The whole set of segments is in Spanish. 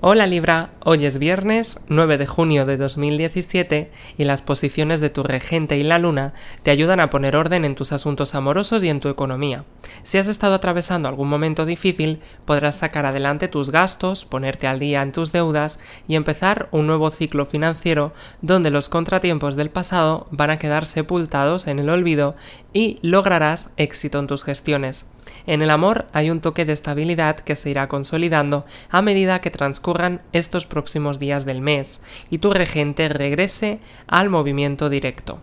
Hola Libra, hoy es viernes 9 de junio de 2017 y las posiciones de tu regente y la luna te ayudan a poner orden en tus asuntos amorosos y en tu economía. Si has estado atravesando algún momento difícil, podrás sacar adelante tus gastos, ponerte al día en tus deudas y empezar un nuevo ciclo financiero donde los contratiempos del pasado van a quedar sepultados en el olvido y lograrás éxito en tus gestiones. En el amor hay un toque de estabilidad que se irá consolidando a medida que transcurran estos próximos días del mes y tu regente regrese al movimiento directo.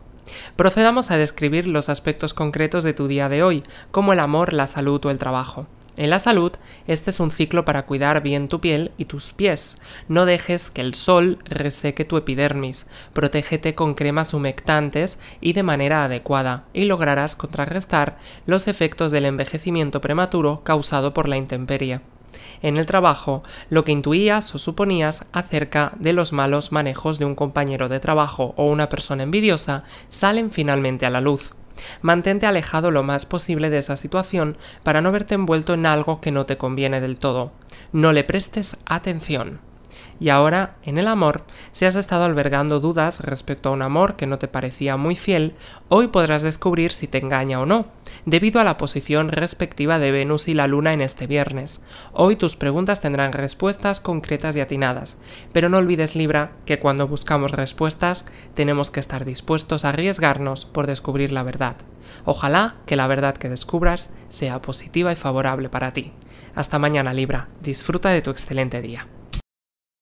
Procedamos a describir los aspectos concretos de tu día de hoy, como el amor, la salud o el trabajo. En la salud, este es un ciclo para cuidar bien tu piel y tus pies. No dejes que el sol reseque tu epidermis. Protégete con cremas humectantes y de manera adecuada, y lograrás contrarrestar los efectos del envejecimiento prematuro causado por la intemperie en el trabajo lo que intuías o suponías acerca de los malos manejos de un compañero de trabajo o una persona envidiosa salen finalmente a la luz. Mantente alejado lo más posible de esa situación para no verte envuelto en algo que no te conviene del todo. No le prestes atención. Y ahora, en el amor, si has estado albergando dudas respecto a un amor que no te parecía muy fiel, hoy podrás descubrir si te engaña o no, debido a la posición respectiva de Venus y la Luna en este viernes. Hoy tus preguntas tendrán respuestas concretas y atinadas, pero no olvides Libra que cuando buscamos respuestas tenemos que estar dispuestos a arriesgarnos por descubrir la verdad. Ojalá que la verdad que descubras sea positiva y favorable para ti. Hasta mañana Libra, disfruta de tu excelente día.